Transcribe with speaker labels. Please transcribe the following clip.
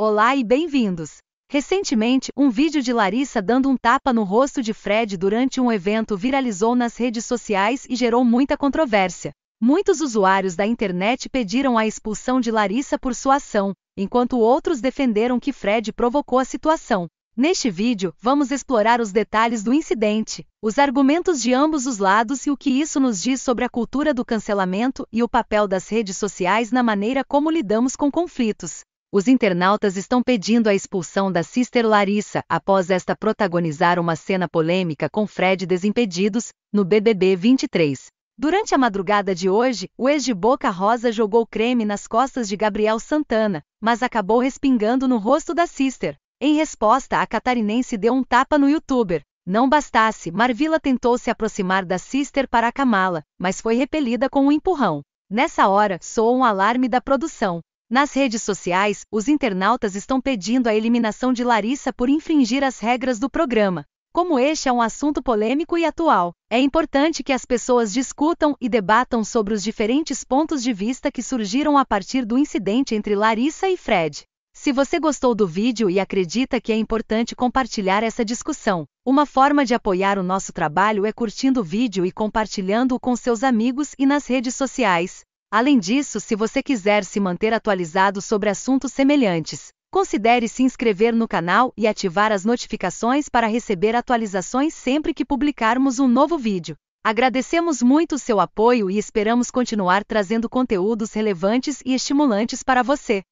Speaker 1: Olá e bem-vindos! Recentemente, um vídeo de Larissa dando um tapa no rosto de Fred durante um evento viralizou nas redes sociais e gerou muita controvérsia. Muitos usuários da internet pediram a expulsão de Larissa por sua ação, enquanto outros defenderam que Fred provocou a situação. Neste vídeo, vamos explorar os detalhes do incidente, os argumentos de ambos os lados e o que isso nos diz sobre a cultura do cancelamento e o papel das redes sociais na maneira como lidamos com conflitos. Os internautas estão pedindo a expulsão da Sister Larissa após esta protagonizar uma cena polêmica com Fred Desimpedidos, no BBB 23. Durante a madrugada de hoje, o ex de Boca Rosa jogou creme nas costas de Gabriel Santana, mas acabou respingando no rosto da Sister. Em resposta, a catarinense deu um tapa no youtuber. Não bastasse, Marvila tentou se aproximar da Sister para acamá-la, mas foi repelida com um empurrão. Nessa hora, soa um alarme da produção. Nas redes sociais, os internautas estão pedindo a eliminação de Larissa por infringir as regras do programa. Como este é um assunto polêmico e atual, é importante que as pessoas discutam e debatam sobre os diferentes pontos de vista que surgiram a partir do incidente entre Larissa e Fred. Se você gostou do vídeo e acredita que é importante compartilhar essa discussão, uma forma de apoiar o nosso trabalho é curtindo o vídeo e compartilhando-o com seus amigos e nas redes sociais. Além disso, se você quiser se manter atualizado sobre assuntos semelhantes, considere se inscrever no canal e ativar as notificações para receber atualizações sempre que publicarmos um novo vídeo. Agradecemos muito o seu apoio e esperamos continuar trazendo conteúdos relevantes e estimulantes para você.